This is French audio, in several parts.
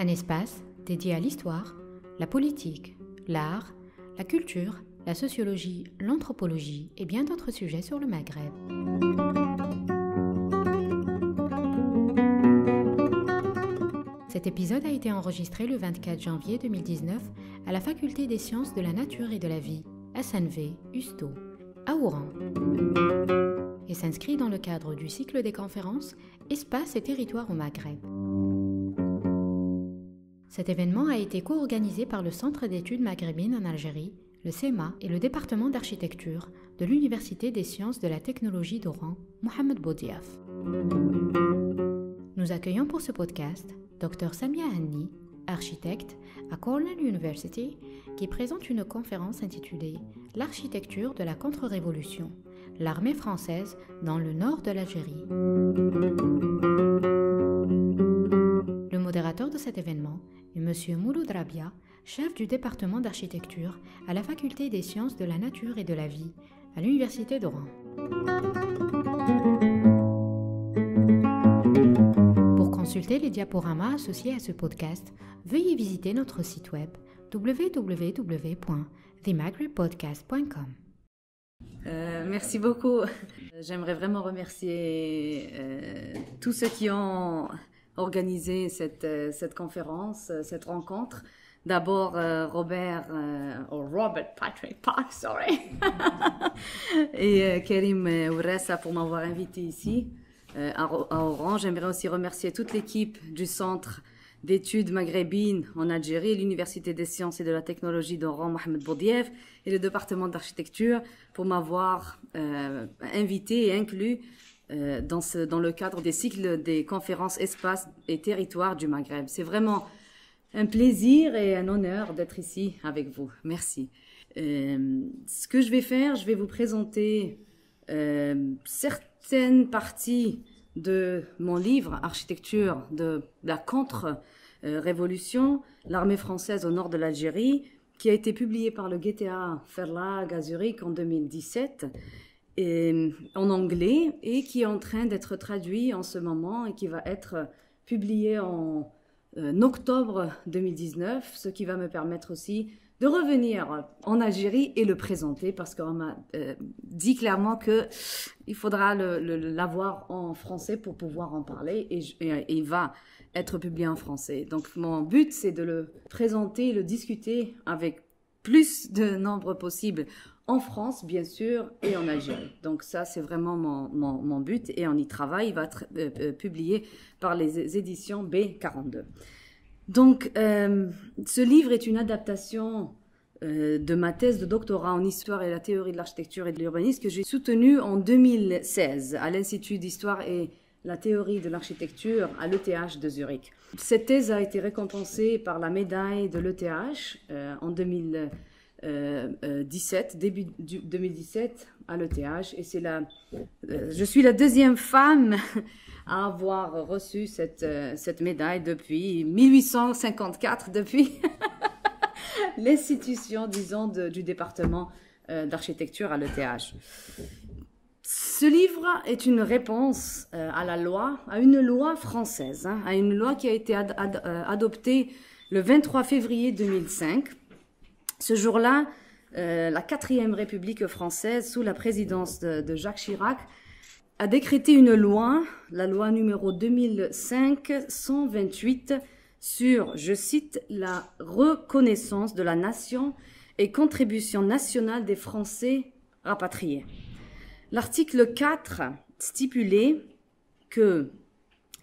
Un espace dédié à l'histoire, la politique, l'art, la culture, la sociologie, l'anthropologie et bien d'autres sujets sur le Maghreb. Cet épisode a été enregistré le 24 janvier 2019 à la Faculté des sciences de la nature et de la vie, à Usto, à Ouran et s'inscrit dans le cadre du cycle des conférences Espace et Territoires au Maghreb. Cet événement a été co-organisé par le Centre d'études maghrébines en Algérie, le CEMA et le département d'architecture de l'Université des sciences de la technologie d'Oran, Mohamed Boudiaf. Nous accueillons pour ce podcast Dr Samia Hanni, architecte à Cornell University, qui présente une conférence intitulée L'architecture de la contre-révolution l'armée française dans le nord de l'Algérie. Le modérateur de cet événement est M. Mouloud Rabia, chef du département d'architecture à la faculté des sciences de la nature et de la vie à l'université d'Oran. Pour consulter les diaporamas associés à ce podcast, veuillez visiter notre site web www.themagripodcast.com. Euh, merci beaucoup. Euh, j'aimerais vraiment remercier euh, tous ceux qui ont organisé cette, euh, cette conférence, cette rencontre. D'abord, Robert, oh, Robert Patrick Park, sorry, et Karim Ouressa pour m'avoir invité ici à Orange. J'aimerais aussi remercier toute l'équipe du centre d'études maghrébines en Algérie, l'Université des sciences et de la technologie d'Oran Mohamed Bourdieu et le département d'architecture pour m'avoir euh, invité et inclus euh, dans, ce, dans le cadre des cycles des conférences espaces et territoires du Maghreb. C'est vraiment un plaisir et un honneur d'être ici avec vous. Merci. Euh, ce que je vais faire, je vais vous présenter certaines parties de mon livre Architecture de la contre-révolution, l'armée française au nord de l'Algérie, qui a été publié par le GTA Verlag à Zurich en 2017 et, en anglais et qui est en train d'être traduit en ce moment et qui va être publié en euh, octobre 2019, ce qui va me permettre aussi de revenir en Algérie et le présenter parce qu'on m'a euh, dit clairement que il faudra l'avoir en français pour pouvoir en parler et, il va être publié en français. Donc mon but c'est de le présenter, le discuter avec plus de nombre possible en France bien sûr et en Algérie. Donc ça c'est vraiment mon, but et on y travaille. Il va être euh, euh, publié par les éditions B42. Donc, euh, ce livre est une adaptation euh, de ma thèse de doctorat en histoire et la théorie de l'architecture et de l'urbanisme que j'ai soutenue en 2016 à l'Institut d'histoire et la théorie de l'architecture à l'ETH de Zurich. Cette thèse a été récompensée par la médaille de l'ETH euh, en 2017, début 2017 à l'ETH. Et c'est la, je suis la deuxième femme à avoir reçu cette, euh, médaille depuis 1854, depuis l'institution, disons, du département euh, d'architecture à l'ETH. Ce livre est une réponse euh, à la loi, à une loi française, hein, à une loi qui a été adoptée le 23 février 2005. Ce jour-là, la la quatrième République française, sous la présidence de Jacques Chirac, a décrété une loi, la loi numéro 2005-128, sur, je cite, la reconnaissance de la nation et contribution nationale des Français rapatriés. L'article 4 stipulait que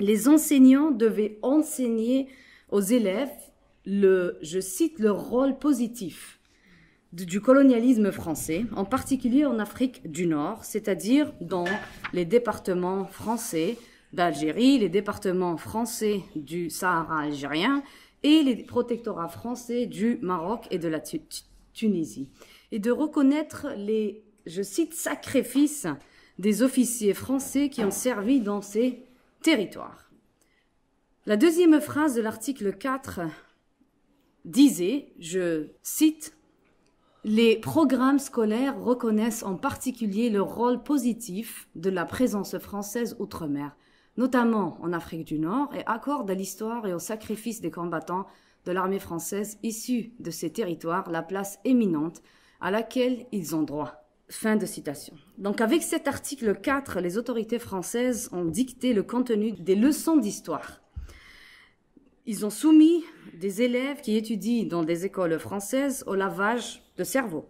les enseignants devaient enseigner aux élèves le, je cite, le rôle positif du colonialisme français, en particulier en Afrique du Nord, c'est-à-dire dans les départements français d'Algérie, les départements français du Sahara algérien et les protectorats français du Maroc et de la Tunisie, et de reconnaître les, je cite, sacrifices des officiers français qui ont servi dans ces territoires. La deuxième phrase de l'article 4 disait, je cite, les programmes scolaires reconnaissent en particulier le rôle positif de la présence française outre-mer, notamment en Afrique du Nord, et accordent à l'histoire et au sacrifice des combattants de l'armée française issus de ces territoires la place éminente à laquelle ils ont droit. Fin de citation. Donc avec cet article 4, les autorités françaises ont dicté le contenu des leçons d'histoire ils ont soumis des élèves qui étudient dans des écoles françaises au lavage de cerveau,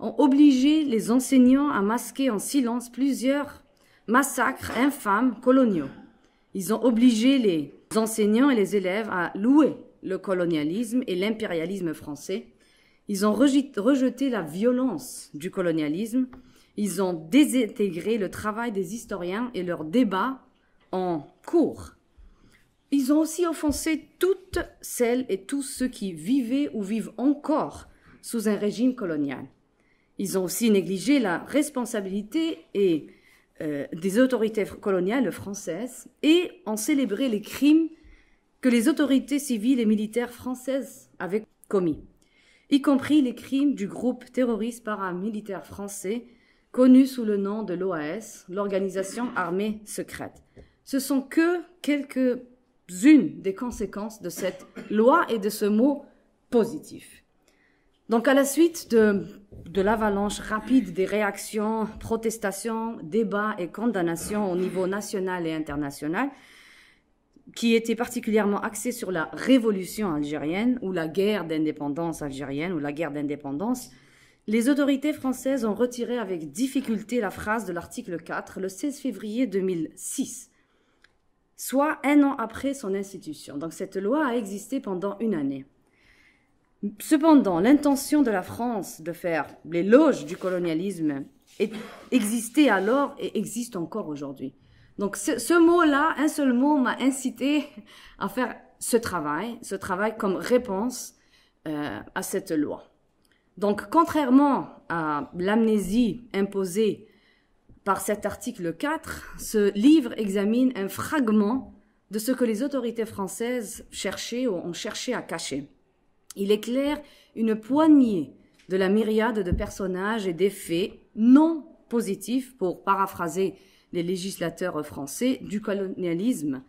ont obligé les enseignants à masquer en silence plusieurs massacres infâmes coloniaux. Ils ont obligé les enseignants et les élèves à louer le colonialisme et l'impérialisme français. Ils ont rejeté la violence du colonialisme. Ils ont désintégré le travail des historiens et leurs débats en cours ils ont aussi offensé toutes celles et tous ceux qui vivaient ou vivent encore sous un régime colonial. Ils ont aussi négligé la responsabilité et, euh, des autorités coloniales françaises et ont célébré les crimes que les autorités civiles et militaires françaises avaient commis, y compris les crimes du groupe terroriste paramilitaire français connu sous le nom de l'OAS, l'Organisation armée secrète. Ce sont que quelques une des conséquences de cette loi et de ce mot positif. Donc à la suite de, l'avalanche rapide des réactions, protestations, débats et condamnations au niveau national et international, qui était particulièrement axée sur la révolution algérienne ou la guerre d'indépendance algérienne ou la guerre d'indépendance, les autorités françaises ont retiré avec difficulté la phrase de l'article 4 le 16 février 2006 soit un an après son institution. Donc cette loi a existé pendant une année. Cependant, l'intention de la France de faire les l'éloge du colonialisme existait alors et existe encore aujourd'hui. Donc ce, mot-là, un seul mot m'a incité à faire ce travail, ce travail comme réponse euh, à cette loi. Donc contrairement à l'amnésie imposée par cet article 4, ce livre examine un fragment de ce que les autorités françaises cherchaient ou ont cherché à cacher. Il éclaire une poignée de la myriade de personnages et d'effets non positifs, pour paraphraser les législateurs français, du colonialisme,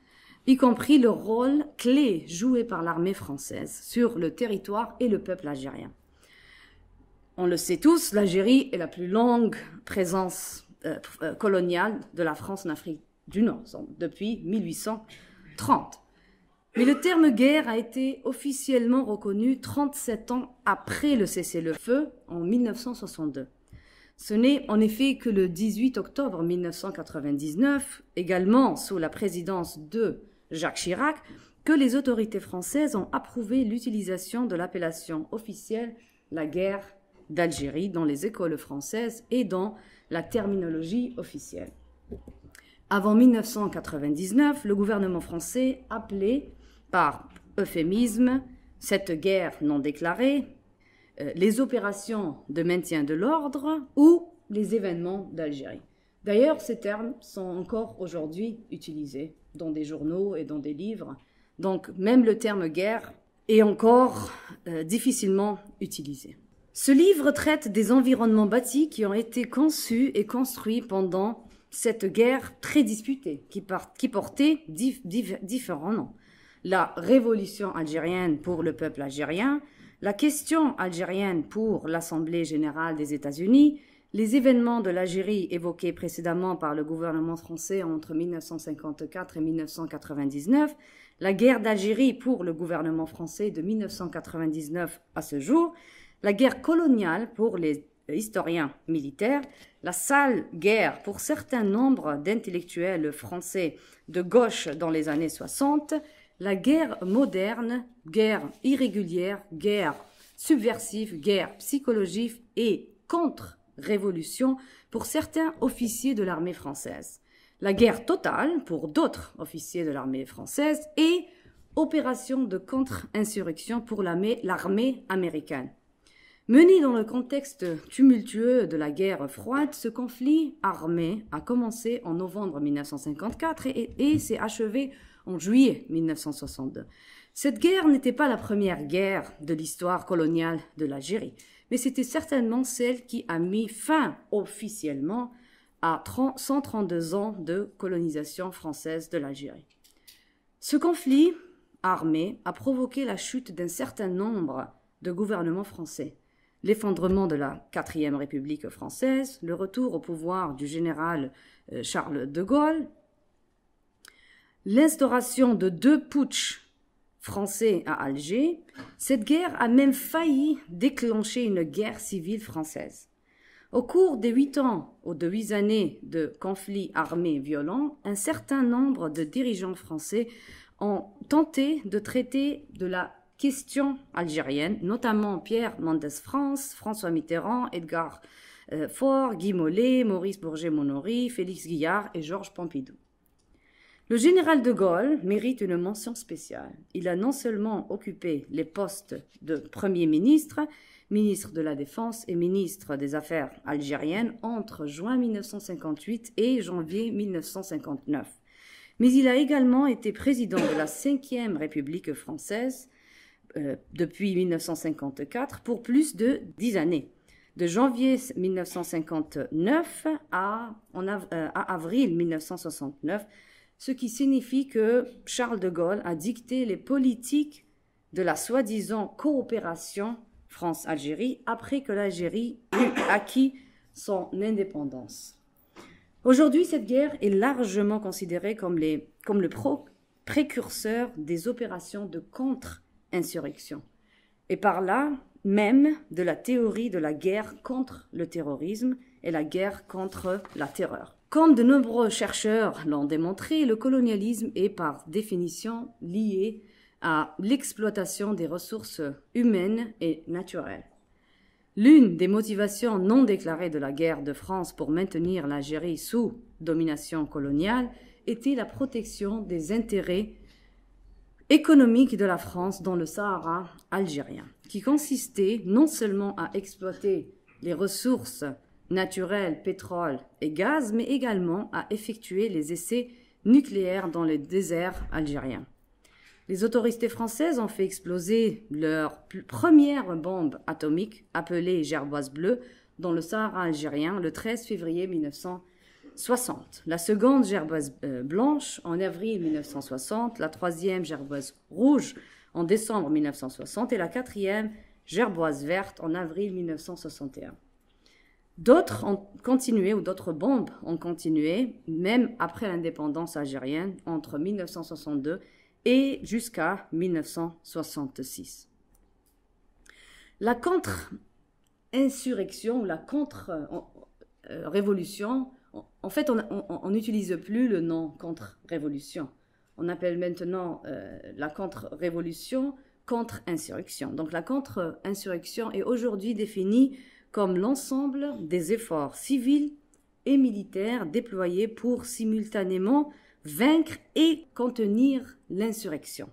y compris le rôle clé joué par l'armée française sur le territoire et le peuple algérien. On le sait tous, l'Algérie est la plus longue présence euh, euh, coloniale de la France en Afrique du Nord, depuis 1830. Mais le terme guerre a été officiellement reconnu 37 ans après le cessez-le-feu en 1962. Ce n'est en effet que le 18 octobre 1999, également sous la présidence de Jacques Chirac, que les autorités françaises ont approuvé l'utilisation de l'appellation officielle la guerre d'Algérie dans les écoles françaises et dans la terminologie officielle. Avant 1999, le gouvernement français appelait par euphémisme cette guerre non déclarée, euh, les opérations de maintien de l'ordre ou les événements d'Algérie. D'ailleurs, ces termes sont encore aujourd'hui utilisés dans des journaux et dans des livres. Donc même le terme guerre est encore euh, difficilement utilisé. Ce livre traite des environnements bâtis qui ont été conçus et construits pendant cette guerre très disputée, qui, qui portait différents noms. La révolution algérienne pour le peuple algérien, la question algérienne pour l'Assemblée générale des États-Unis, les événements de l'Algérie évoqués précédemment par le gouvernement français entre 1954 et 1999, la guerre d'Algérie pour le gouvernement français de 1999 à ce jour, la guerre coloniale pour les historiens militaires, la sale guerre pour certains nombres d'intellectuels français de gauche dans les années 60, la guerre moderne, guerre irrégulière, guerre subversive, guerre psychologique et contre-révolution pour certains officiers de l'armée française, la guerre totale pour d'autres officiers de l'armée française et opération de contre-insurrection pour l'armée américaine. Mené dans le contexte tumultueux de la guerre froide, ce conflit armé a commencé en novembre 1954 et, s'est achevé en juillet 1962. Cette guerre n'était pas la première guerre de l'histoire coloniale de l'Algérie, mais c'était certainement celle qui a mis fin officiellement à 132 ans de colonisation française de l'Algérie. Ce conflit armé a provoqué la chute d'un certain nombre de gouvernements français l'effondrement de la quatrième république française, le retour au pouvoir du général euh, Charles de Gaulle, l'instauration de deux putschs français à Alger, cette guerre a même failli déclencher une guerre civile française. Au cours des huit ans ou de huit années de conflits armés violents, un certain nombre de dirigeants français ont tenté de traiter de la questions algérienne, notamment Pierre Mendès France, François Mitterrand, Edgar euh, Faure, Guy Mollet, Maurice bourget Monory, Félix Guillard et Georges Pompidou. Le général de Gaulle mérite une mention spéciale. Il a non seulement occupé les postes de Premier ministre, ministre de la Défense et ministre des Affaires algériennes entre juin 1958 et janvier 1959, mais il a également été président de la Ve République française, euh, depuis 1954 pour plus de dix années. De janvier 1959 à, euh, à avril 1969, ce qui signifie que Charles de Gaulle a dicté les politiques de la soi-disant coopération France-Algérie après que l'Algérie eut acquis son indépendance. Aujourd'hui, cette guerre est largement considérée comme, les, comme le précurseur des opérations de contre insurrection, et par là même de la théorie de la guerre contre le terrorisme et la guerre contre la terreur. Comme de nombreux chercheurs l'ont démontré, le colonialisme est par définition lié à l'exploitation des ressources humaines et naturelles. L'une des motivations non déclarées de la guerre de France pour maintenir l'Algérie sous domination coloniale était la protection des intérêts économique de la France dans le Sahara algérien, qui consistait non seulement à exploiter les ressources naturelles, pétrole et gaz, mais également à effectuer les essais nucléaires dans les déserts algériens. Les autorités françaises ont fait exploser leur première bombe atomique, appelée Gerboise Bleue, dans le Sahara algérien le 13 février 1945. 60. La seconde gerboise euh, blanche en avril 1960, la troisième gerboise rouge en décembre 1960 et la quatrième gerboise verte en avril 1961. D'autres ont continué ou d'autres bombes ont continué, même après l'indépendance algérienne, entre 1962 et jusqu'à 1966. La contre-insurrection, ou la contre-révolution euh, en fait, on n'utilise plus le nom contre-révolution. On appelle maintenant euh, la contre-révolution contre-insurrection. Donc la contre-insurrection est aujourd'hui définie comme l'ensemble des efforts civils et militaires déployés pour simultanément vaincre et contenir l'insurrection.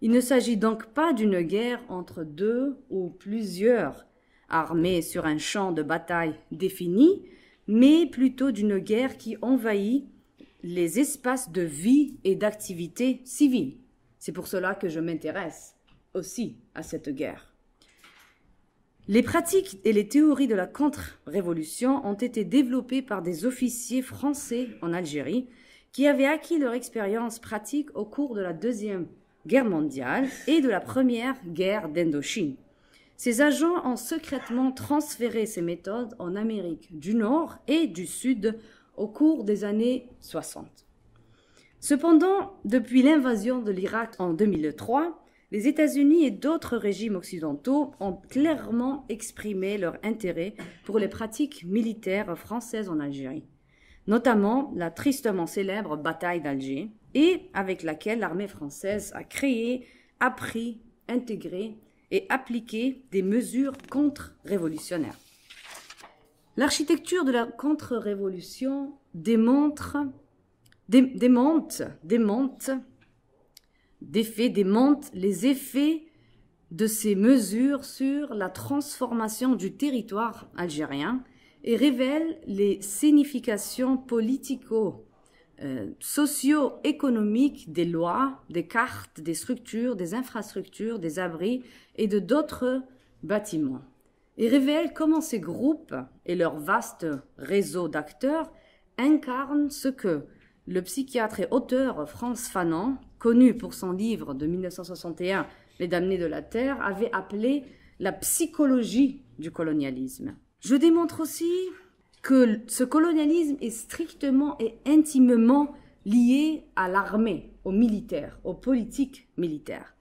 Il ne s'agit donc pas d'une guerre entre deux ou plusieurs armées sur un champ de bataille défini, mais plutôt d'une guerre qui envahit les espaces de vie et d'activité civile. C'est pour cela que je m'intéresse aussi à cette guerre. Les pratiques et les théories de la contre-révolution ont été développées par des officiers français en Algérie qui avaient acquis leur expérience pratique au cours de la Deuxième Guerre mondiale et de la Première Guerre d'Indochine. Ces agents ont secrètement transféré ces méthodes en Amérique du Nord et du Sud au cours des années 60. Cependant, depuis l'invasion de l'Irak en 2003, les États-Unis et d'autres régimes occidentaux ont clairement exprimé leur intérêt pour les pratiques militaires françaises en Algérie, notamment la tristement célèbre bataille d'Alger, et avec laquelle l'armée française a créé, appris, intégré et appliquer des mesures contre-révolutionnaires. L'architecture de la contre-révolution démontre, démonte, les effets de ces mesures sur la transformation du territoire algérien et révèle les significations politico euh, socio-économique des lois, des cartes, des structures, des infrastructures, des abris et de d'autres bâtiments, et révèle comment ces groupes et leur vaste réseau d'acteurs incarnent ce que le psychiatre et auteur Franz Fanon, connu pour son livre de 1961 Les damnés de la Terre, avait appelé la psychologie du colonialisme. Je démontre aussi que ce colonialisme est strictement et intimement lié à l'armée, aux militaires, aux politiques militaires.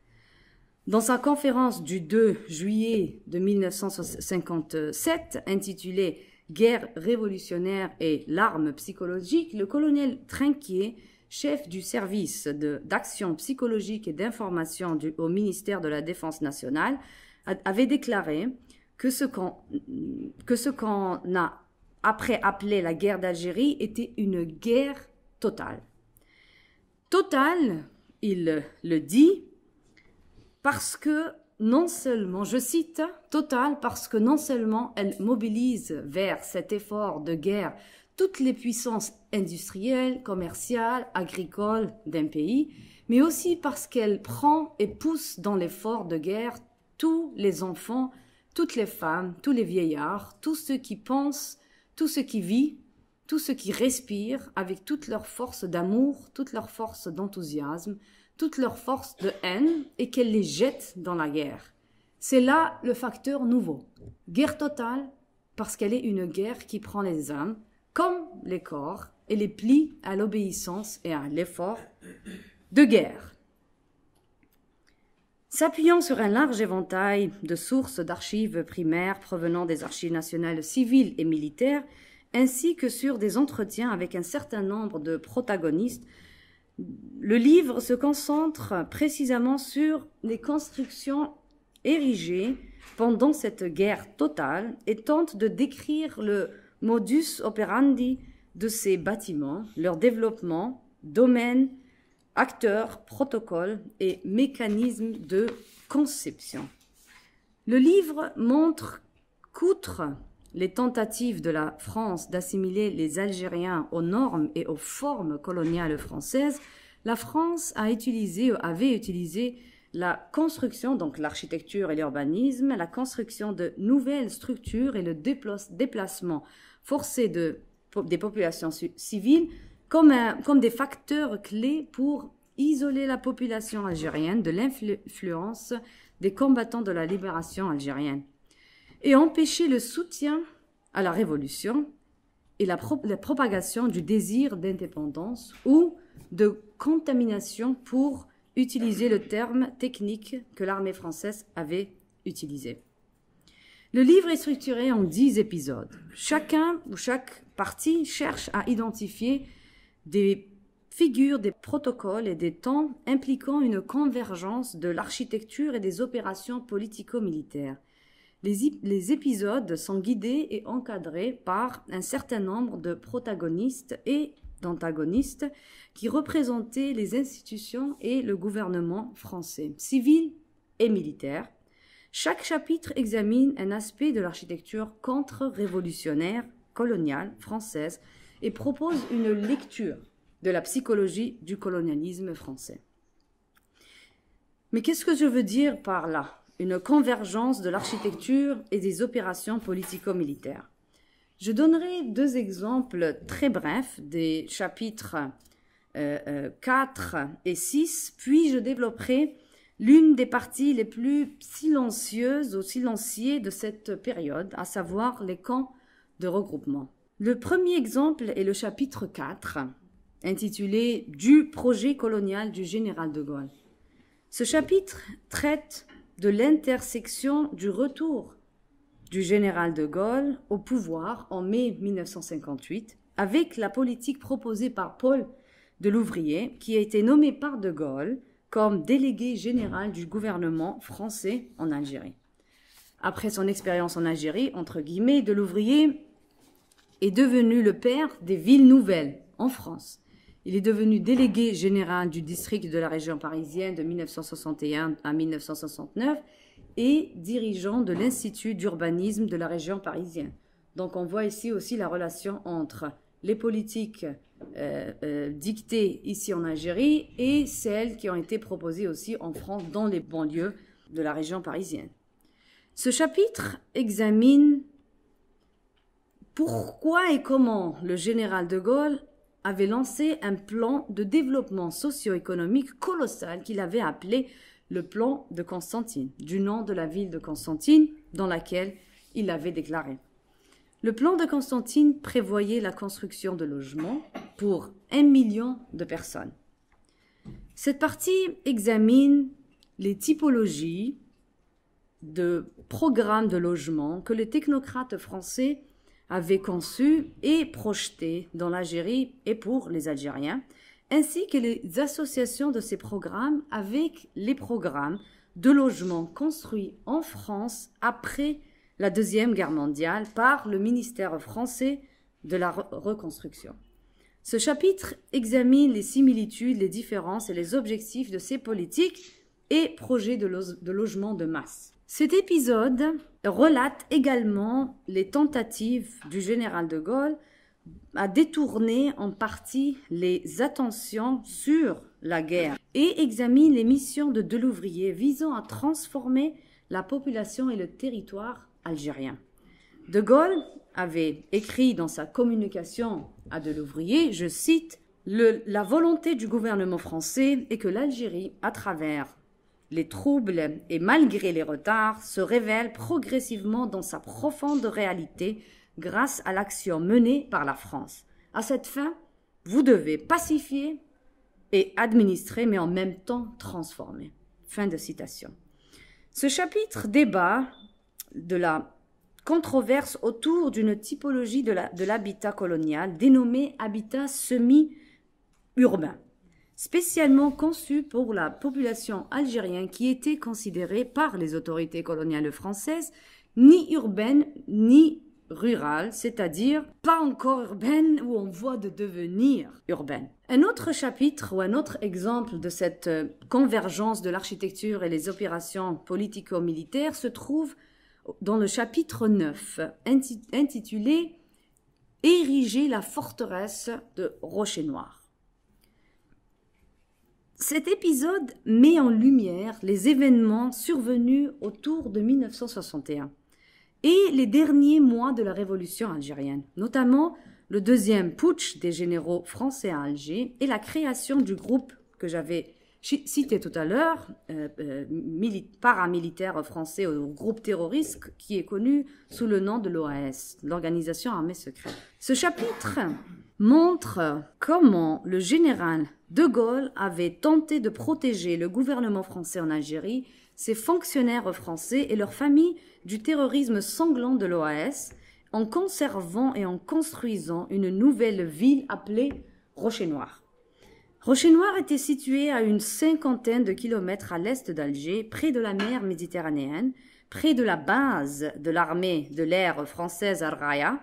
Dans sa conférence du 2 juillet de 1957, intitulée Guerre révolutionnaire et l'arme psychologique, le colonel Trinquier, chef du service d'action psychologique et d'information au ministère de la Défense nationale, avait déclaré que ce qu'on a après appeler la guerre d'Algérie, était une guerre totale. Totale, il le dit, parce que non seulement, je cite, totale parce que non seulement elle mobilise vers cet effort de guerre toutes les puissances industrielles, commerciales, agricoles d'un pays, mais aussi parce qu'elle prend et pousse dans l'effort de guerre tous les enfants, toutes les femmes, tous les vieillards, tous ceux qui pensent tout ce qui vit, tout ce qui respire, avec toute leur force d'amour, toute leur force d'enthousiasme, toute leur force de haine, et qu'elle les jette dans la guerre. C'est là le facteur nouveau. Guerre totale, parce qu'elle est une guerre qui prend les âmes, comme les corps, et les plie à l'obéissance et à l'effort de guerre. S'appuyant sur un large éventail de sources d'archives primaires provenant des archives nationales civiles et militaires, ainsi que sur des entretiens avec un certain nombre de protagonistes, le livre se concentre précisément sur les constructions érigées pendant cette guerre totale et tente de décrire le modus operandi de ces bâtiments, leur développement, domaine, acteurs, protocoles et mécanismes de conception. Le livre montre qu'outre les tentatives de la France d'assimiler les Algériens aux normes et aux formes coloniales françaises, la France a utilisé avait utilisé la construction, donc l'architecture et l'urbanisme, la construction de nouvelles structures et le déplacement forcé des populations civiles comme, des facteurs clés pour isoler la population algérienne de l'influence des combattants de la libération algérienne et empêcher le soutien à la révolution et la, la propagation du désir d'indépendance ou de contamination pour utiliser le terme technique que l'armée française avait utilisé. Le livre est structuré en dix épisodes. Chacun ou chaque partie cherche à identifier des figures, des protocoles et des temps impliquant une convergence de l'architecture et des opérations politico-militaires. Les, épisodes sont guidés et encadrés par un certain nombre de protagonistes et d'antagonistes qui représentaient les institutions et le gouvernement français, civil et militaire. Chaque chapitre examine un aspect de l'architecture contre-révolutionnaire coloniale française et propose une lecture de la psychologie du colonialisme français. Mais qu'est-ce que je veux dire par là Une convergence de l'architecture et des opérations politico-militaires. Je donnerai deux exemples très brefs des chapitres 4 euh, euh, et 6, puis je développerai l'une des parties les plus silencieuses ou silenciées de cette période, à savoir les camps de regroupement. Le premier exemple est le chapitre 4, intitulé Du projet colonial du général de Gaulle. Ce chapitre traite de l'intersection du retour du général de Gaulle au pouvoir en mai 1958 avec la politique proposée par Paul de l'Ouvrier qui a été nommé par de Gaulle comme délégué général du gouvernement français en Algérie. Après son expérience en Algérie, entre guillemets, de l'ouvrier est devenu le père des villes nouvelles en France. Il est devenu délégué général du district de la région parisienne de 1961 à 1969 et dirigeant de l'Institut d'urbanisme de la région parisienne. Donc on voit ici aussi la relation entre les politiques euh, euh, dictées ici en Algérie et celles qui ont été proposées aussi en France dans les banlieues de la région parisienne. Ce chapitre examine pourquoi et comment le général de Gaulle avait lancé un plan de développement socio-économique colossal qu'il avait appelé le plan de Constantine, du nom de la ville de Constantine dans laquelle il l'avait déclaré. Le plan de Constantine prévoyait la construction de logements pour un million de personnes. Cette partie examine les typologies de programmes de logements que les technocrates français avait conçu et projeté dans l'Algérie et pour les Algériens, ainsi que les associations de ces programmes avec les programmes de logement construits en France après la Deuxième Guerre mondiale par le ministère français de la reconstruction. Ce chapitre examine les similitudes, les différences et les objectifs de ces politiques et projets de, de logement de masse. Cet épisode relate également les tentatives du général de Gaulle à détourner en partie les attentions sur la guerre et examine les missions de Delouvrier visant à transformer la population et le territoire algérien. De Gaulle avait écrit dans sa communication à Delouvrier, je cite, La volonté du gouvernement français est que l'Algérie, à travers les troubles, et malgré les retards, se révèlent progressivement dans sa profonde réalité grâce à l'action menée par la France. À cette fin, vous devez pacifier et administrer, mais en même temps transformer. Fin de citation. Ce chapitre débat de la controverse autour d'une typologie de l'habitat colonial dénommée habitat semi-urbain spécialement conçu pour la population algérienne qui était considérée par les autorités coloniales françaises ni urbaine ni rurale, c'est-à-dire pas encore urbaine ou en voie de devenir urbaine. Un autre chapitre ou un autre exemple de cette euh, convergence de l'architecture et les opérations politico-militaires se trouve dans le chapitre 9, intitulé Ériger la forteresse de Rocher Noir. Cet épisode met en lumière les événements survenus autour de 1961 et les derniers mois de la révolution algérienne, notamment le deuxième putsch des généraux français à Alger et la création du groupe que j'avais cité tout à l'heure, euh, euh, paramilitaire français au groupe terroriste qui est connu sous le nom de l'OAS, l'Organisation Armée Secrète. Ce chapitre montre comment le général de Gaulle avait tenté de protéger le gouvernement français en Algérie, ses fonctionnaires français et leurs familles du terrorisme sanglant de l'OAS en conservant et en construisant une nouvelle ville appelée Rocher Noir. Rocher Noir était situé à une cinquantaine de kilomètres à l'est d'Alger, près de la mer Méditerranéenne, près de la base de l'armée de l'air française à Raya,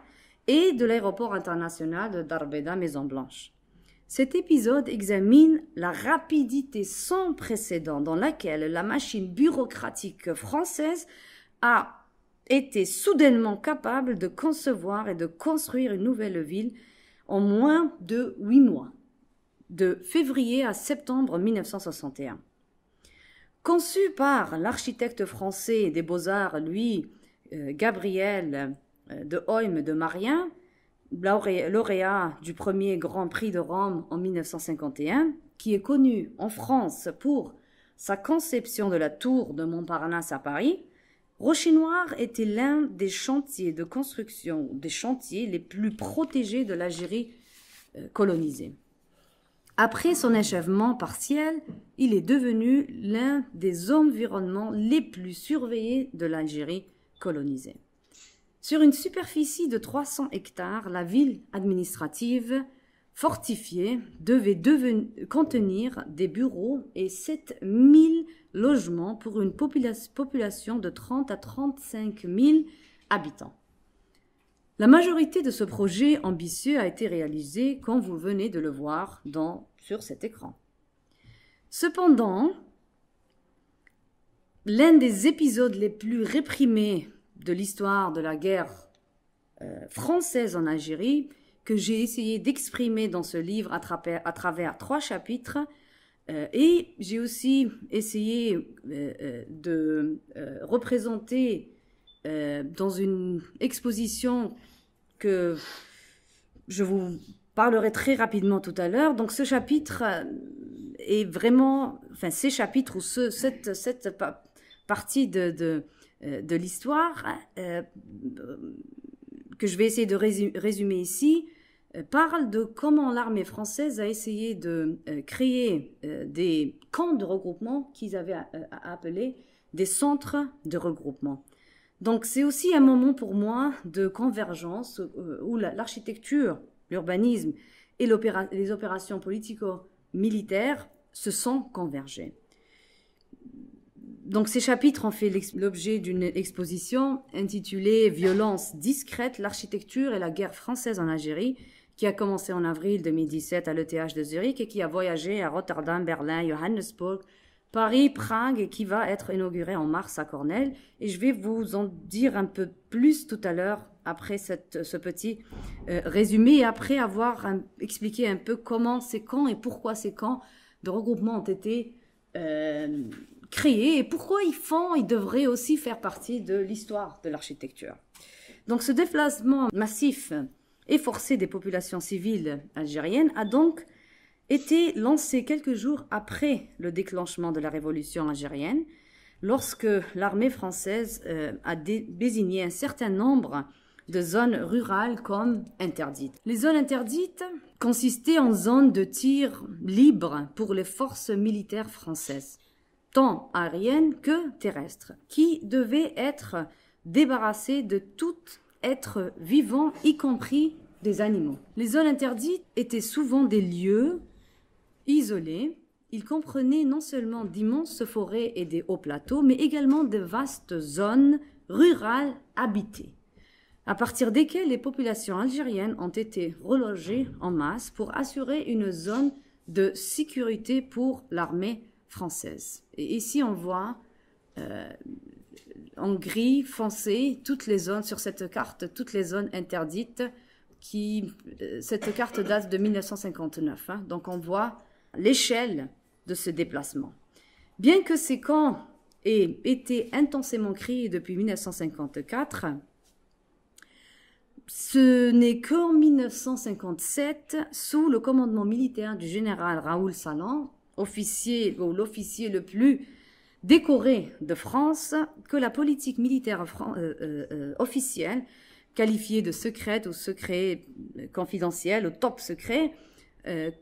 et de l'aéroport international de Darbeda Maison Blanche. Cet épisode examine la rapidité sans précédent dans laquelle la machine bureaucratique française a été soudainement capable de concevoir et de construire une nouvelle ville en moins de huit mois, de février à septembre 1961. Conçu par l'architecte français des beaux-arts, lui, euh, Gabriel euh, de Hoym de Marien, lauréat du premier Grand Prix de Rome en 1951, qui est connu en France pour sa conception de la tour de Montparnasse à Paris, Rochinoir était l'un des chantiers de construction, des chantiers les plus protégés de l'Algérie euh, colonisée. Après son achèvement partiel, il est devenu l'un des environnements les plus surveillés de l'Algérie colonisée. Sur une superficie de 300 hectares, la ville administrative fortifiée devait contenir des bureaux et 7000 logements pour une population de 30 à 35 000 habitants. La majorité de ce projet ambitieux a été réalisé, comme vous venez de le voir sur cet écran. Cependant, l'un des épisodes les plus réprimés de l'histoire de la guerre euh, française en Algérie que j'ai essayé d'exprimer dans ce livre à, travers, trois chapitres. Euh, et j'ai aussi essayé euh, de représenter dans une exposition que je vous parlerai très rapidement tout à l'heure. Donc ce chapitre est vraiment, enfin ces chapitres ou ce, cette, cette partie de euh, de l'histoire hein, euh, que je vais essayer de résumer ici euh, parle de comment l'armée française a essayé de créer des camps de regroupement qu'ils avaient appelés des centres de regroupement. Donc c'est aussi un moment pour moi de convergence où l'architecture, l'urbanisme et les opérations politico-militaires se sont convergées. Donc ces chapitres ont fait l'objet d'une exposition intitulée Violence discrète, l'architecture et la guerre française en Algérie, qui a commencé en avril 2017 à l'ETH de Zurich et qui a voyagé à Rotterdam, Berlin, Johannesburg, Paris, Prague et qui va être inaugurée en mars à Cornell. Et je vais vous en dire un peu plus tout à l'heure après cette, ce petit euh, résumé et après avoir expliqué un peu comment c'est camps et pourquoi ces camps de regroupement ont été euh, créé et pourquoi ils font, ils devraient aussi faire partie de l'histoire de l'architecture. Donc ce déplacement massif et forcé des populations civiles algériennes a donc été lancé quelques jours après le déclenchement de la révolution algérienne, lorsque l'armée française euh, a désigné un certain nombre de zones rurales comme interdites. Les zones interdites consistaient en zones de tir libres pour les forces militaires françaises tant aérienne que terrestre, qui devait être débarrassée de tout être vivant, y compris des animaux. Les zones interdites étaient souvent des lieux isolés. Ils comprenaient non seulement d'immenses forêts et des hauts plateaux, mais également de vastes zones rurales habitées, à partir desquelles les populations algériennes ont été relogées en masse pour assurer une zone de sécurité pour l'armée française. Et ici, on voit euh, en gris foncé toutes les zones sur cette carte, toutes les zones interdites. Qui, euh, cette carte date de 1959, hein. donc on voit l'échelle de ce déplacement. Bien que ces camps aient été intensément créés depuis 1954, ce n'est qu'en 1957, sous le commandement militaire du général Raoul Salan, officier ou l'officier le plus décoré de France, que la politique militaire euh, euh, euh, officielle, qualifiée de secrète ou secret confidentiel ou top secret,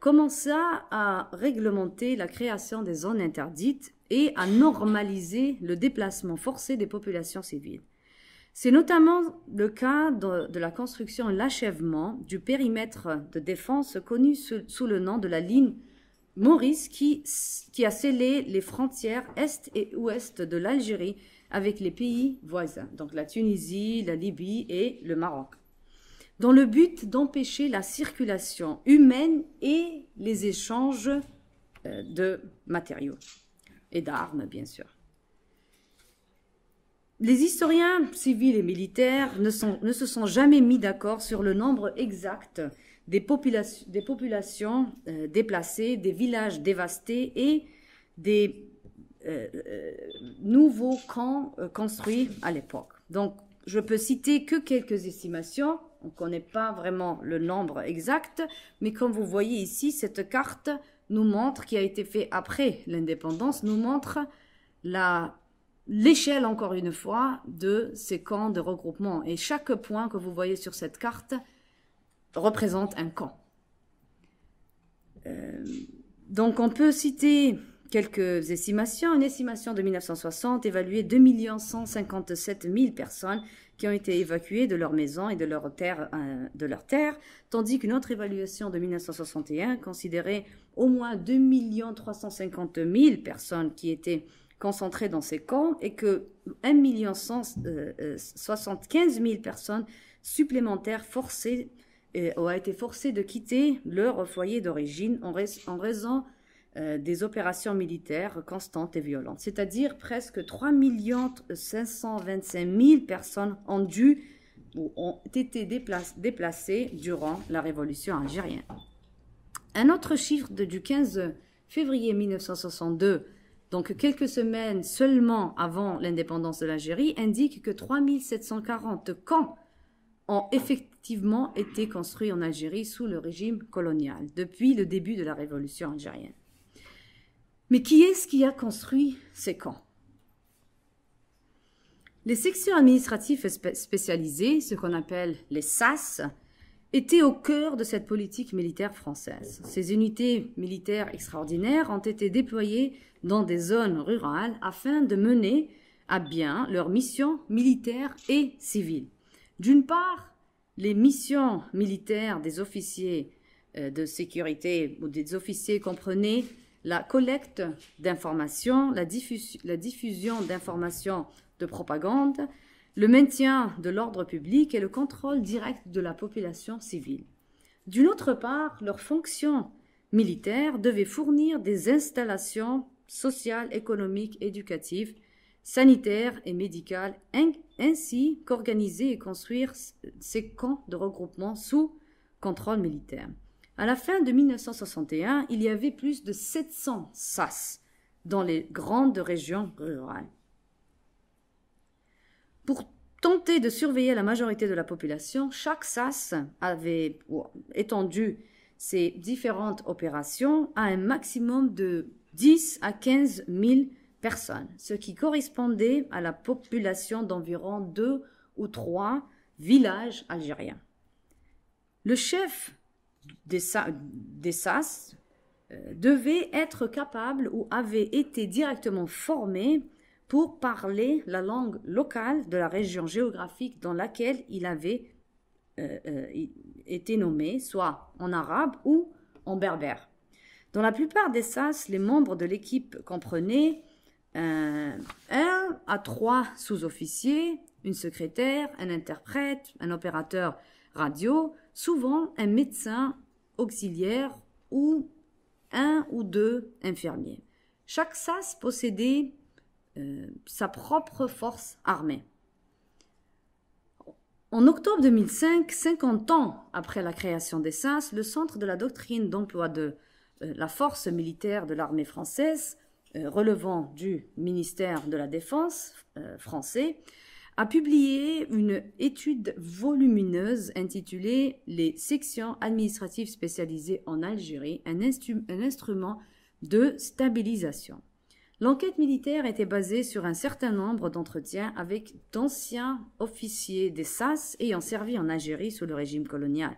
commença à réglementer la création des zones interdites et à normaliser le déplacement forcé des populations civiles. C'est notamment le cas de, la construction et l'achèvement du périmètre de défense connu sous le nom de la ligne Maurice qui, a scellé les frontières est et ouest de l'Algérie avec les pays voisins, donc la Tunisie, la Libye et le Maroc, dans le but d'empêcher la circulation humaine et les échanges euh, de matériaux et d'armes, bien sûr. Les historiens civils et militaires ne se sont jamais mis d'accord sur le nombre exact des, des populations euh, déplacées, des villages dévastés et des euh, euh, nouveaux camps construits à l'époque. Donc, je peux citer que quelques estimations. On ne connaît pas vraiment le nombre exact, mais comme vous voyez ici, cette carte nous montre, qui a été faite après l'indépendance, nous montre la l'échelle, encore une fois, de ces camps de regroupement. Et chaque point que vous voyez sur cette carte représente un camp. Euh, donc on peut citer quelques estimations. Une estimation de 1960 évaluait 2 157 000 personnes qui ont été évacuées de leur maison et de leur terre, euh, de leur terre tandis qu'une autre évaluation de 1961 considérait au moins 2 350 000 personnes qui étaient concentrées dans ces camps et que 1 175 000 personnes supplémentaires forcées ont été forcés de quitter leur foyer d'origine en, raison euh, des opérations militaires constantes et violentes. C'est-à-dire presque 3 525 000 personnes ont dû ou ont été déplacées durant la révolution algérienne. Un autre chiffre du 15 février 1962, donc quelques semaines seulement avant l'indépendance de l'Algérie, indique que 3 740 camps ont effectué été construit en Algérie sous le régime colonial, depuis le début de la révolution algérienne. Mais qui est-ce qui a construit ces camps Les sections administratives spécialisées, ce qu'on appelle les SAS, étaient au cœur de cette politique militaire française. Ces unités militaires extraordinaires ont été déployées dans des zones rurales afin de mener à bien leur mission militaires et civiles. D'une part, les missions militaires des officiers euh, de sécurité ou des officiers comprenaient la collecte d'informations, la, diffusion d'informations de propagande, le maintien de l'ordre public et le contrôle direct de la population civile. D'une autre part, leurs fonctions militaires devaient fournir des installations sociales, économiques, éducatives, sanitaire et médical, ainsi qu'organiser et construire ces camps de regroupement sous contrôle militaire. À la fin de 1961, il y avait plus de 700 SAS dans les grandes régions rurales. Pour tenter de surveiller la majorité de la population, chaque SAS avait étendu ses différentes opérations à un maximum de 10 à 15 000 personnes, ce qui correspondait à la population d'environ deux ou trois villages algériens. Le chef des, des SAS euh, devait être capable ou avait été directement formé pour parler la langue locale de la région géographique dans laquelle il avait euh, euh, été nommé, soit en arabe ou en berbère. Dans la plupart des SAS, les membres de l'équipe comprenaient euh, un, à trois sous-officiers, une secrétaire, un interprète, un opérateur radio, souvent un médecin auxiliaire ou un ou deux infirmiers. Chaque SAS possédait euh, sa propre force armée. En octobre 2005, 50 ans après la création des SAS, le Centre de la doctrine d'emploi de euh, la force militaire de l'armée française euh, relevant du ministère de la Défense euh, français a publié une étude volumineuse intitulée Les sections administratives spécialisées en Algérie, un, instrument de stabilisation. L'enquête militaire était basée sur un certain nombre d'entretiens avec d'anciens officiers des SAS ayant servi en Algérie sous le régime colonial.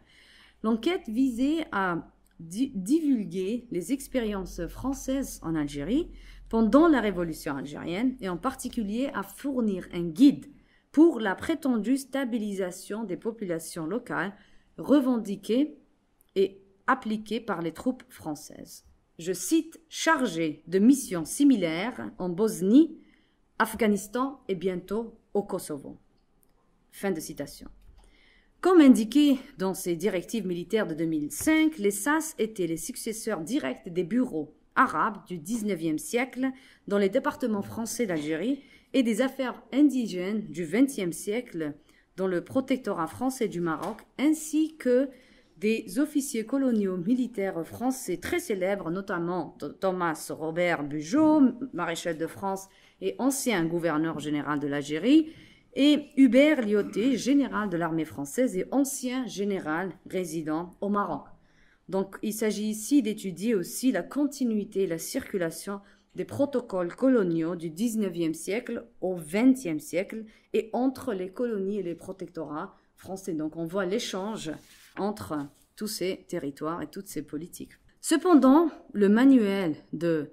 L'enquête visait à divulguer les expériences françaises en Algérie pendant la Révolution algérienne et en particulier à fournir un guide pour la prétendue stabilisation des populations locales revendiquée et appliquée par les troupes françaises. Je cite chargé de missions similaires en Bosnie, Afghanistan et bientôt au Kosovo. Fin de citation. Comme indiqué dans ces directives militaires de 2005, les SAS étaient les successeurs directs des bureaux arabes du XIXe siècle dans les départements français d'Algérie et des affaires indigènes du XXe siècle dans le protectorat français du Maroc, ainsi que des officiers coloniaux militaires français très célèbres, notamment Thomas Robert Bugeaud, maréchal de France et ancien gouverneur général de l'Algérie, et Hubert Lyoté, général de l'armée française et ancien général résident au Maroc. Donc il s'agit ici d'étudier aussi la continuité et la circulation des protocoles coloniaux du XIXe siècle au XXe siècle et entre les colonies et les protectorats français. Donc on voit l'échange entre tous ces territoires et toutes ces politiques. Cependant, le manuel de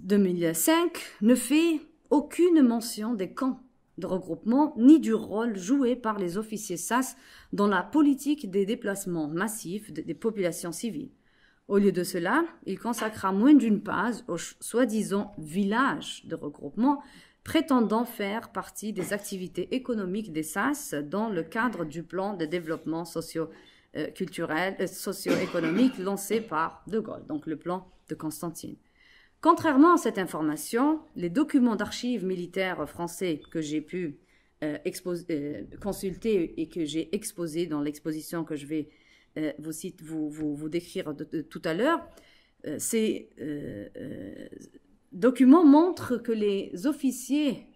2005 ne fait aucune mention des camps de regroupement ni du rôle joué par les officiers SAS dans la politique des déplacements massifs des populations civiles. Au lieu de cela, il consacra moins d'une page au soi-disant village » de regroupement prétendant faire partie des activités économiques des SAS dans le cadre du plan de développement socio-culturel, euh, euh, socio-économique lancé par De Gaulle, donc le plan de Constantine. Contrairement à cette information, les documents d'archives militaires français que j'ai pu euh, euh, consulter et que j'ai exposé dans l'exposition que je vais euh, vous, décrire tout à l'heure, ces documents montrent que les officiers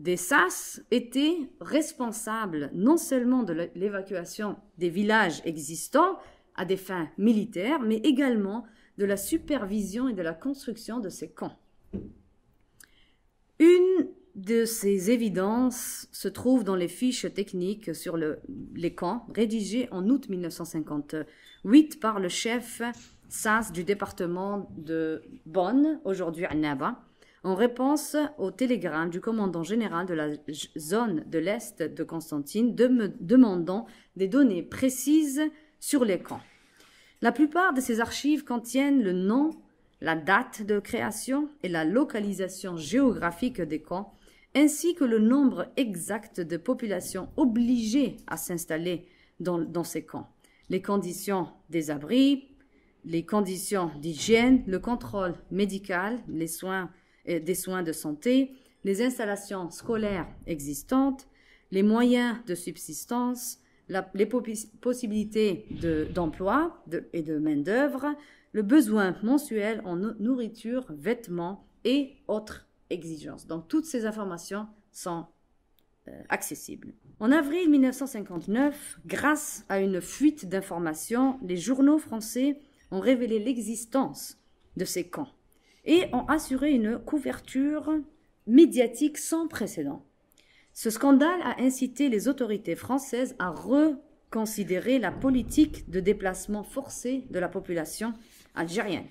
des SAS étaient responsables non seulement de l'évacuation des villages existants à des fins militaires, mais également de la supervision et de la construction de ces camps. Une de ces évidences se trouve dans les fiches techniques sur les camps rédigées en août 1958 par le chef SAS du département de Bonn, aujourd'hui à Annaba, en réponse au télégramme du commandant général de la zone de l'Est de Constantine demandant des données précises sur les camps. La plupart de ces archives contiennent le nom, la date de création et la localisation géographique des camps, ainsi que le nombre exact de populations obligées à s'installer dans, ces camps, les conditions des abris, les conditions d'hygiène, le contrôle médical, les euh, des soins de santé, les installations scolaires existantes, les moyens de subsistance, les possibilités d'emploi de, et de main-d'œuvre, le besoin mensuel en nourriture, vêtements et autres exigences. Donc toutes ces informations sont euh, accessibles. En avril 1959, grâce à une fuite d'informations, les journaux français ont révélé l'existence de ces camps et ont assuré une couverture médiatique sans précédent. Ce scandale a incité les autorités françaises à reconsidérer la politique de déplacement forcé de la population algérienne.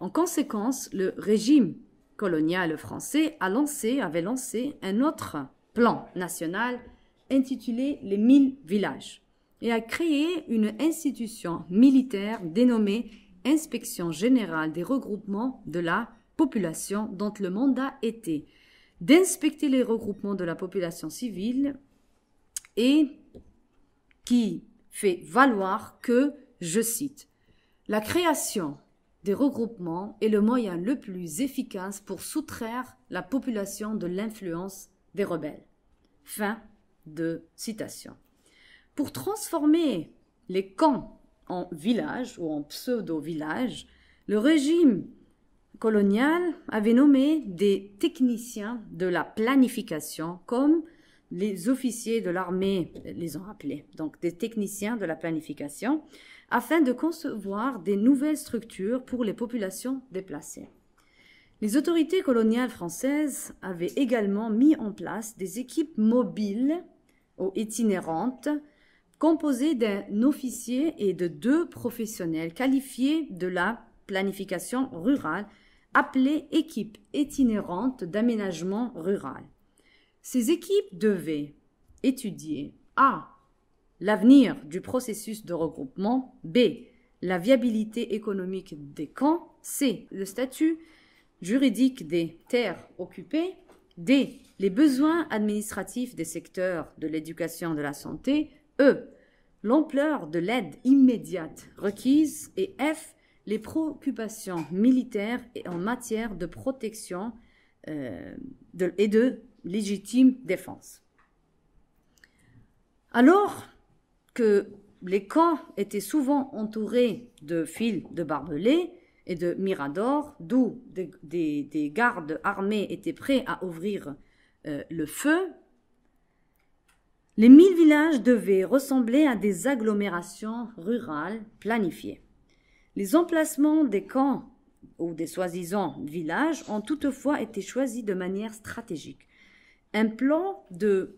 En conséquence, le régime colonial français avait lancé un autre plan national intitulé les mille villages et a créé une institution militaire dénommée Inspection générale des regroupements de la population dont le mandat était d'inspecter les regroupements de la population civile et qui fait valoir que, je cite, la création des regroupements est le moyen le plus efficace pour soustraire la population de l'influence des rebelles. Fin de citation. Pour transformer les camps en villages ou en pseudo-villages, le régime coloniale avait nommé des techniciens de la planification comme les officiers de l'armée les ont appelés, donc des techniciens de la planification, afin de concevoir des nouvelles structures pour les populations déplacées. Les autorités coloniales françaises avaient également mis en place des équipes mobiles ou itinérantes composées d'un officier et de deux professionnels qualifiés de la planification rurale appelées équipe itinérante d'aménagement rural. Ces équipes devaient étudier A. L'avenir du processus de regroupement, B. La viabilité économique des camps, C. Le statut juridique des terres occupées, D. Les besoins administratifs des secteurs de l'éducation et de la santé, E. L'ampleur de l'aide immédiate requise et F les préoccupations militaires et en matière de protection euh, et de légitime défense. Alors que les camps étaient souvent entourés de fils de barbelés et de miradors, d'où des, gardes armés étaient prêts à ouvrir euh, le feu, les mille villages devaient ressembler à des agglomérations rurales planifiées. Les emplacements des camps ou des soi-disant villages ont toutefois été choisis de manière stratégique. Un plan de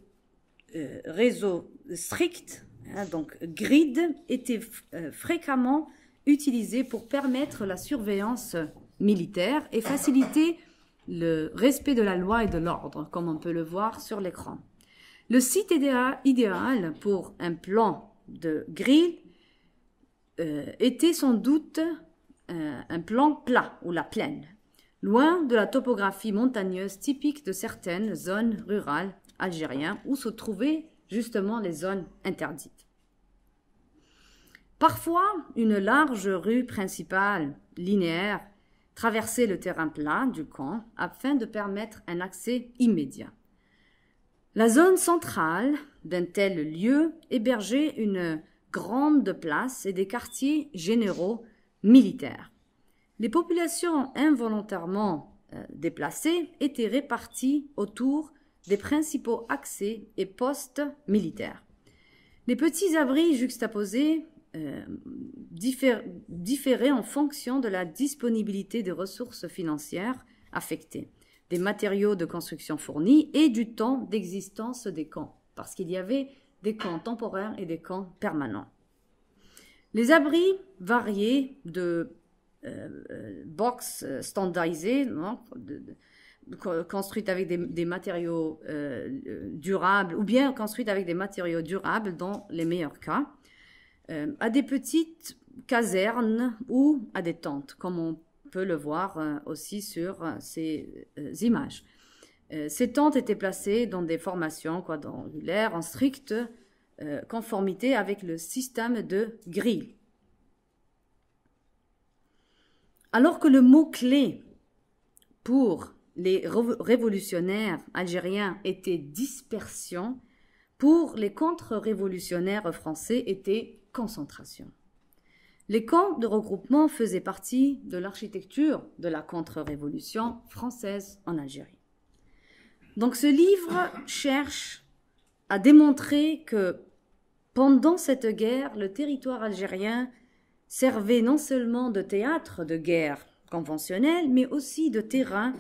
euh, réseau strict, hein, donc grid, était euh, fréquemment utilisé pour permettre la surveillance militaire et faciliter le respect de la loi et de l'ordre, comme on peut le voir sur l'écran. Le site idéal pour un plan de grille euh, était sans doute euh, un plan plat ou la plaine, loin de la topographie montagneuse typique de certaines zones rurales algériennes où se trouvaient justement les zones interdites. Parfois, une large rue principale, linéaire, traversait le terrain plat du camp afin de permettre un accès immédiat. La zone centrale d'un tel lieu hébergeait une grandes places et des quartiers généraux militaires. Les populations involontairement euh, déplacées étaient réparties autour des principaux accès et postes militaires. Les petits abris juxtaposés euh, différaient en fonction de la disponibilité des ressources financières affectées, des matériaux de construction fournis et du temps d'existence des camps, parce qu'il y avait des camps temporaires et des camps permanents. Les abris variés de euh, euh, boxes box standardisées, construites avec des, matériaux euh, durables, ou bien construites avec des matériaux durables dans les meilleurs cas, à des petites casernes ou à des tentes, comme on peut le voir aussi sur ces images. Euh, ces tentes étaient placées dans des formations quadrangulaires en stricte euh, conformité avec le système de grille. Alors que le mot-clé pour les révolutionnaires algériens était dispersion, pour les contre-révolutionnaires français était concentration. Les camps de regroupement faisaient partie de l'architecture de la contre-révolution française en Algérie. Donc ce livre cherche à démontrer que pendant cette guerre, le territoire algérien servait non seulement de théâtre de guerre conventionnelle, mais aussi de terrain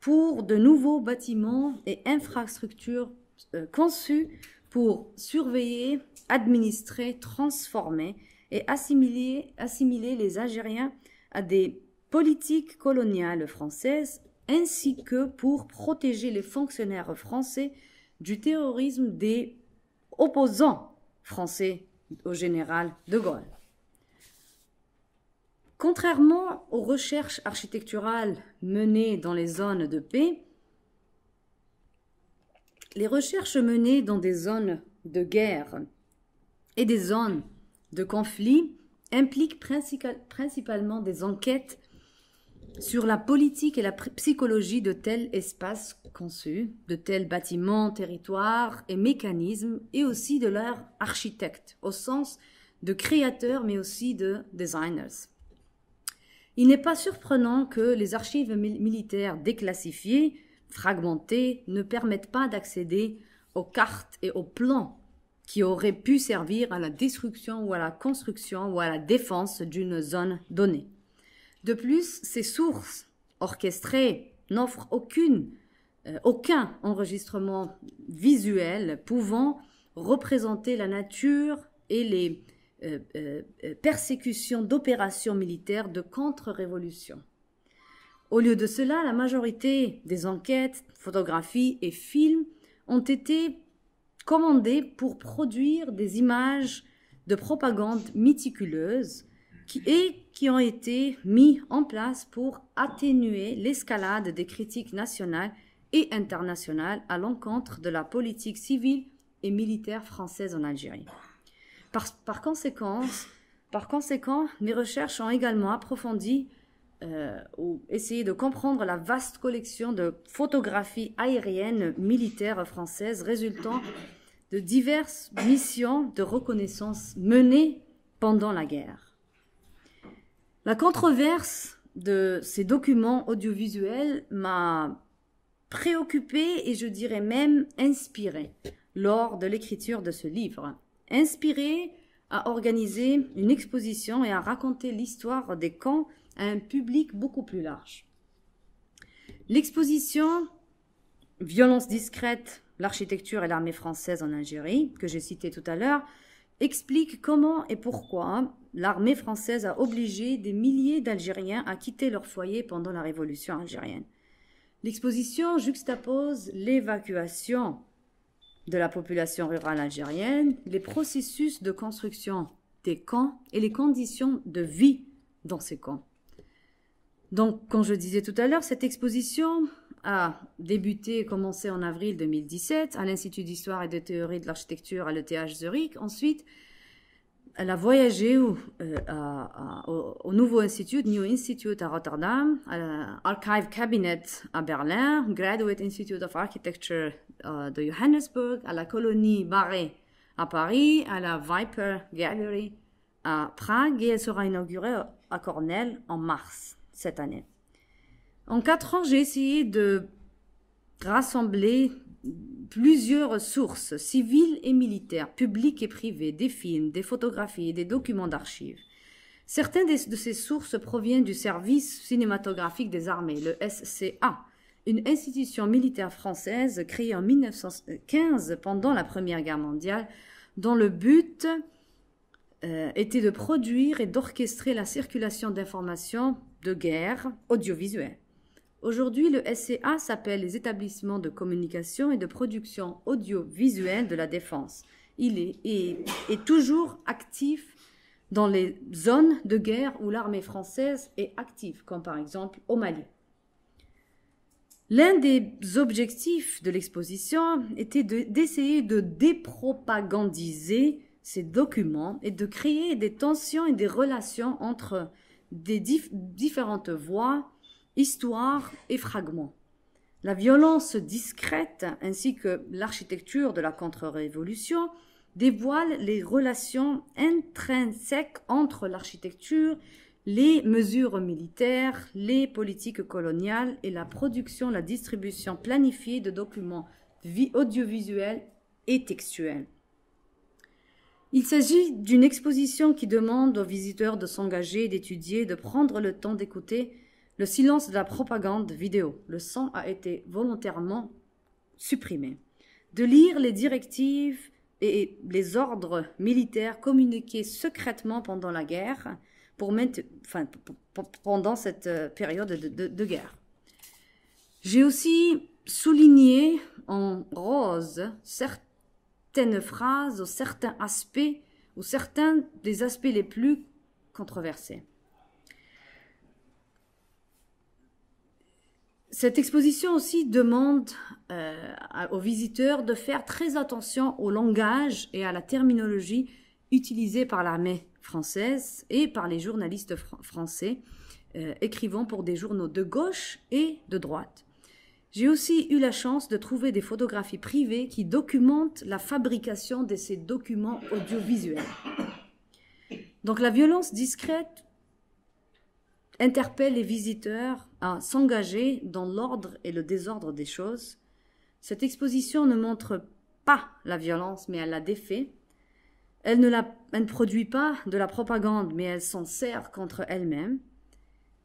pour de nouveaux bâtiments et infrastructures euh, conçues conçus pour surveiller, administrer, transformer et assimiler les Algériens à des politiques coloniales françaises ainsi que pour protéger les fonctionnaires français du terrorisme des opposants français au général de Gaulle. Contrairement aux recherches architecturales menées dans les zones de paix, les recherches menées dans des zones de guerre et des zones de conflit impliquent principalement des enquêtes sur la politique et la psychologie de tels espace conçu, de tels bâtiments, territoires et mécanismes, et aussi de leurs architectes, au sens de créateurs, mais aussi de designers. Il n'est pas surprenant que les archives militaires déclassifiées, fragmentées, ne permettent pas d'accéder aux cartes et aux plans qui auraient pu servir à la destruction ou à la construction ou à la défense d'une zone donnée. De plus, ces sources orchestrées n'offrent aucune, euh, aucun enregistrement visuel pouvant représenter la nature et les euh, euh, persécutions d'opérations militaires de contre-révolution. Au lieu de cela, la majorité des enquêtes, photographies et films ont été commandés pour produire des images de propagande méticuleuse qui, est, qui ont été mis en place pour atténuer l'escalade des critiques nationales et internationales à l'encontre de la politique civile et militaire française en Algérie. Par, conséquent, par conséquent, mes recherches ont également approfondi euh, ou essayé de comprendre la vaste collection de photographies aériennes militaires françaises résultant de diverses missions de reconnaissance menées pendant la guerre. La controverse de ces documents audiovisuels m'a préoccupée et je dirais même inspirée lors de l'écriture de ce livre. Inspirée à organiser une exposition et à raconter l'histoire des camps à un public beaucoup plus large. L'exposition Violence discrète, l'architecture et l'armée française en Algérie, que j'ai citée tout à l'heure, explique comment et pourquoi l'armée française a obligé des milliers d'Algériens à quitter leur foyer pendant la Révolution algérienne. L'exposition juxtapose l'évacuation de la population rurale algérienne, les processus de construction des camps et les conditions de vie dans ces camps. Donc, comme je disais tout à l'heure, cette exposition a débuté et commencé en avril 2017 à l'Institut d'histoire et de théorie de l'architecture à l'ETH Zurich. Ensuite, elle a voyagé euh, au, nouveau institut, New Institute à Rotterdam, à Archive Cabinet à Berlin, Graduate Institute of Architecture euh, de Johannesburg, à la colonie Barré à Paris, à la Viper Gallery à Prague et elle sera inaugurée à Cornell en mars cette année. En quatre ans, j'ai essayé de rassembler plusieurs sources civiles et militaires, publiques et privées, des films, des photographies et des documents d'archives. Certaines de ces sources proviennent du service cinématographique des armées, le SCA, une institution militaire française créée en 1915 pendant la Première Guerre mondiale, dont le but euh, était de produire et d'orchestrer la circulation d'informations de guerre audiovisuelles. Aujourd'hui, le SCA s'appelle les établissements de communication et de production audiovisuelle de la défense. Il est, est toujours actif dans les zones de guerre où l'armée française est active, comme par exemple au Mali. L'un des objectifs de l'exposition était d'essayer de, dépropagandiser ces documents et de créer des tensions et des relations entre des différentes voies, histoire et fragments. La violence discrète ainsi que l'architecture de la contre-révolution dévoilent les relations intrinsèques entre l'architecture, les mesures militaires, les politiques coloniales et la production, la distribution planifiée de documents audiovisuels et textuels. Il s'agit d'une exposition qui demande aux visiteurs de s'engager, d'étudier, de prendre le temps d'écouter le silence de la propagande vidéo. Le sang a été volontairement supprimé. De lire les directives et les ordres militaires communiqués secrètement pendant la guerre, pour pendant cette euh, période de, de guerre. J'ai aussi souligné en rose certaines phrases ou certains aspects ou certains des aspects les plus controversés. Cette exposition aussi demande euh, aux visiteurs de faire très attention au langage et à la terminologie utilisée par l'armée française et par les journalistes français euh, écrivant pour des journaux de gauche et de droite. J'ai aussi eu la chance de trouver des photographies privées qui documentent la fabrication de ces documents audiovisuels. Donc la violence discrète interpelle les visiteurs à s'engager dans l'ordre et le désordre des choses. Cette exposition ne montre pas la violence, mais elle la défait. Elle ne, produit pas de la propagande, mais elle s'en sert contre elle-même.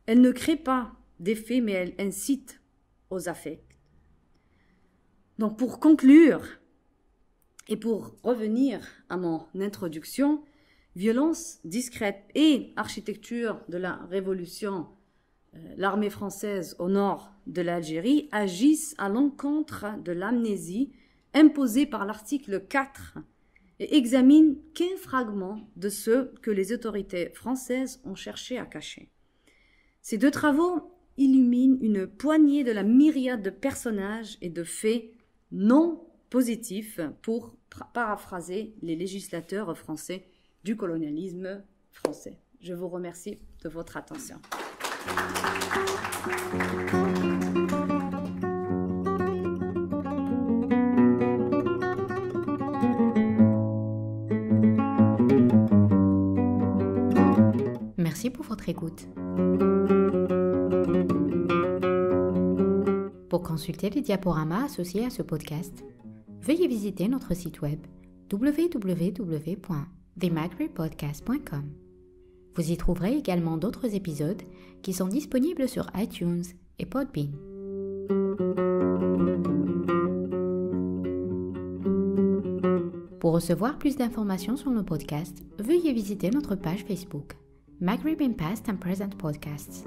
Elle ne crée pas d'effet, mais elle incite aux affects. Donc pour conclure, et pour revenir à mon introduction, violence discrète et architecture de la révolution, euh, l'armée française au nord de l'Algérie agissent à l'encontre de l'amnésie imposée par l'article 4 et examinent qu'un fragment de ce que les autorités françaises ont cherché à cacher. Ces deux travaux illuminent une poignée de la myriade de personnages et de faits non positifs pour paraphraser les législateurs français du colonialisme français. Je vous remercie de votre attention. Merci pour votre écoute. Pour consulter les diaporamas associés à ce podcast, veuillez visiter notre site web www themagripodcast.com. Vous y trouverez également d'autres épisodes qui sont disponibles sur iTunes et Podbean. Pour recevoir plus d'informations sur nos podcasts, veuillez visiter notre page Facebook Maghreb in Past and Present Podcasts.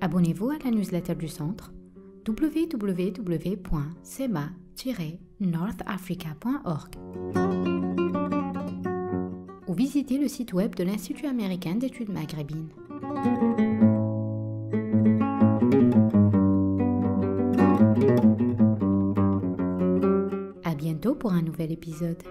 Abonnez-vous à la newsletter du centre www.sema-northafrica.org ou visitez le site web de l'Institut américain d'études maghrébines. À bientôt pour un nouvel épisode.